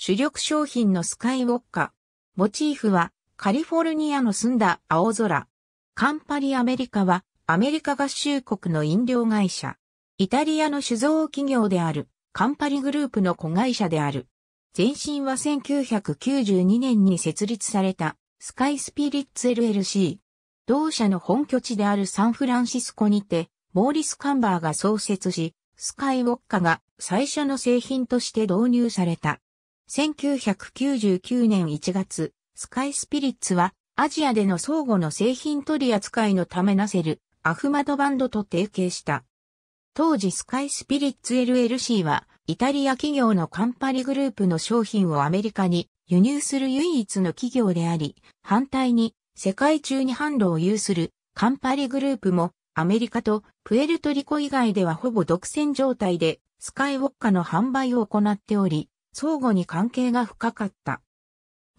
主力商品のスカイウォッカ。モチーフはカリフォルニアの澄んだ青空。カンパリアメリカはアメリカ合衆国の飲料会社。イタリアの酒造企業であるカンパリグループの子会社である。前身は1992年に設立されたスカイスピリッツ LLC。同社の本拠地であるサンフランシスコにて、モーリス・カンバーが創設し、スカイウォッカが最初の製品として導入された。1999年1月、スカイスピリッツは、アジアでの相互の製品取扱いのためなせる、アフマドバンドと提携した。当時スカイスピリッツ LLC は、イタリア企業のカンパリグループの商品をアメリカに輸入する唯一の企業であり、反対に、世界中に販路を有するカンパリグループも、アメリカとプエルトリコ以外ではほぼ独占状態で、スカイウォッカの販売を行っており、相互に関係が深かった。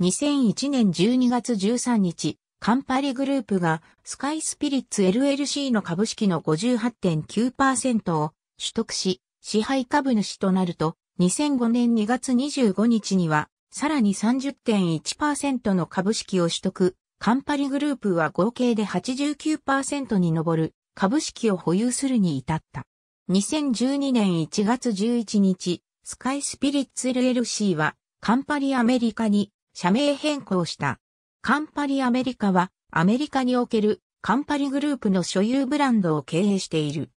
2001年12月13日、カンパリグループがスカイスピリッツ LLC の株式の58.9%を取得し、支配株主となると、2005年2月25日には、さらに30.1%の株式を取得、カンパリグループは合計で89%に上る株式を保有するに至った。2012年1月11日、スカイスピリッツ LLC は、カンパリアメリカに社名変更した。カンパリアメリカは、アメリカにおけるカンパリグループの所有ブランドを経営している。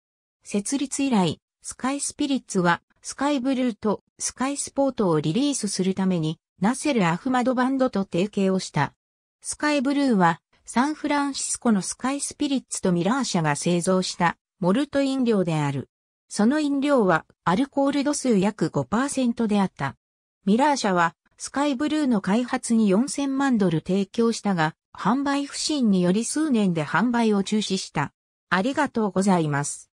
設立以来、スカイスピリッツは、スカイブルーとスカイスポートをリリースするために、ナセル・アフマドバンドと提携をした。スカイブルーは、サンフランシスコのスカイスピリッツとミラー社が製造した、モルト飲料である。その飲料はアルコール度数約5%であった。ミラー社はスカイブルーの開発に4000万ドル提供したが、販売不振により数年で販売を中止した。ありがとうございます。